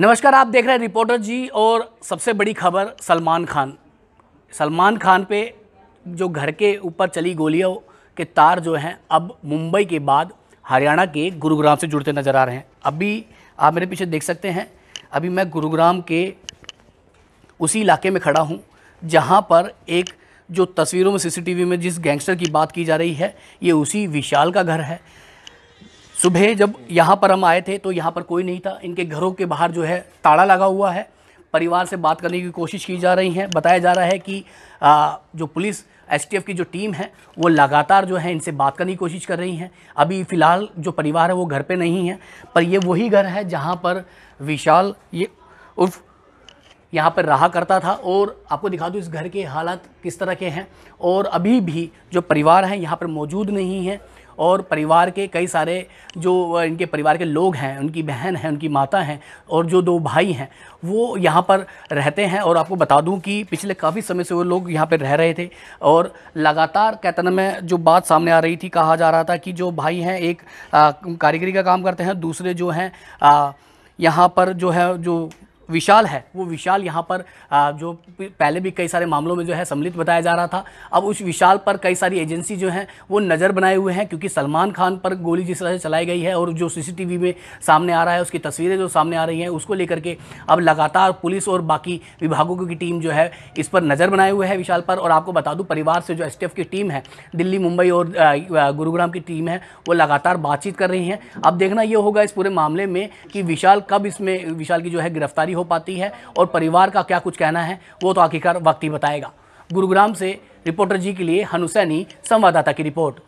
नमस्कार आप देख रहे हैं रिपोर्टर जी और सबसे बड़ी खबर सलमान खान सलमान खान पे जो घर के ऊपर चली गोलियों के तार जो हैं अब मुंबई के बाद हरियाणा के गुरुग्राम से जुड़ते नज़र आ रहे हैं अभी आप मेरे पीछे देख सकते हैं अभी मैं गुरुग्राम के उसी इलाके में खड़ा हूँ जहाँ पर एक जो तस्वीरों में सीसीटीवी में जिस गैंगस्टर की बात की जा रही है ये उसी विशाल का घर है सुबह जब यहाँ पर हम आए थे तो यहाँ पर कोई नहीं था इनके घरों के बाहर जो है ताड़ा लगा हुआ है परिवार से बात करने की कोशिश की जा रही है बताया जा रहा है कि आ, जो पुलिस एसटीएफ की जो टीम है वो लगातार जो है इनसे बात करने की कोशिश कर रही हैं अभी फ़िलहाल जो परिवार है वो घर पे नहीं है पर ये वही घर है जहाँ पर विशाल ये उर्फ यहाँ पर रहा करता था और आपको दिखा दूँ इस घर के हालात किस तरह के हैं और अभी भी जो परिवार हैं यहाँ पर मौजूद नहीं हैं और परिवार के कई सारे जो इनके परिवार के लोग हैं उनकी बहन है उनकी माता हैं और जो दो भाई हैं वो यहाँ पर रहते हैं और आपको बता दूं कि पिछले काफ़ी समय से वो लोग यहाँ पर रह रहे थे और लगातार कहते में जो बात सामने आ रही थी कहा जा रहा था कि जो भाई हैं एक कारीगरी का काम करते हैं दूसरे जो हैं यहाँ पर जो है जो विशाल है वो विशाल यहाँ पर जो पहले भी कई सारे मामलों में जो है सम्मिलित बताया जा रहा था अब उस विशाल पर कई सारी एजेंसी जो हैं वो नज़र बनाए हुए हैं क्योंकि सलमान खान पर गोली जिस तरह से चलाई गई है और जो सीसीटीवी में सामने आ रहा है उसकी तस्वीरें जो सामने आ रही हैं उसको लेकर के अब लगातार पुलिस और बाकी विभागों की टीम जो है इस पर नज़र बनाए हुए है विशाल पर और आपको बता दूँ परिवार से जो एस की टीम है दिल्ली मुंबई और गुरुग्राम की टीम है वो लगातार बातचीत कर रही हैं अब देखना ये होगा इस पूरे मामले में कि विशाल कब इसमें विशाल की जो है गिरफ्तारी हो पाती है और परिवार का क्या कुछ कहना है वो तो आखिरकार वक्त ही बताएगा गुरुग्राम से रिपोर्टर जी के लिए हनुसैनी संवाददाता की रिपोर्ट